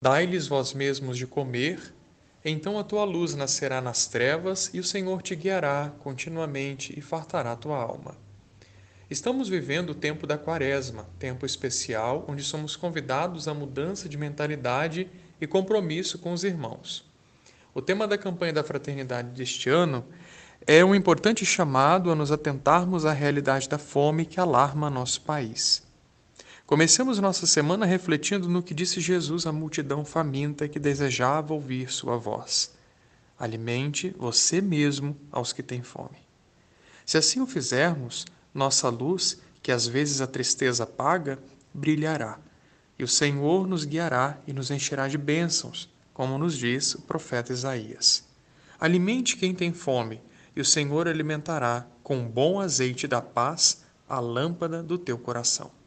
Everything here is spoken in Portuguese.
Dai-lhes vós mesmos de comer, então a tua luz nascerá nas trevas e o Senhor te guiará continuamente e fartará a tua alma. Estamos vivendo o tempo da Quaresma, tempo especial onde somos convidados à mudança de mentalidade e compromisso com os irmãos. O tema da campanha da fraternidade deste ano é um importante chamado a nos atentarmos à realidade da fome que alarma nosso país. Começamos nossa semana refletindo no que disse Jesus à multidão faminta que desejava ouvir sua voz. Alimente você mesmo aos que têm fome. Se assim o fizermos, nossa luz, que às vezes a tristeza apaga, brilhará, e o Senhor nos guiará e nos encherá de bênçãos, como nos diz o profeta Isaías. Alimente quem tem fome, e o Senhor alimentará com bom azeite da paz a lâmpada do teu coração.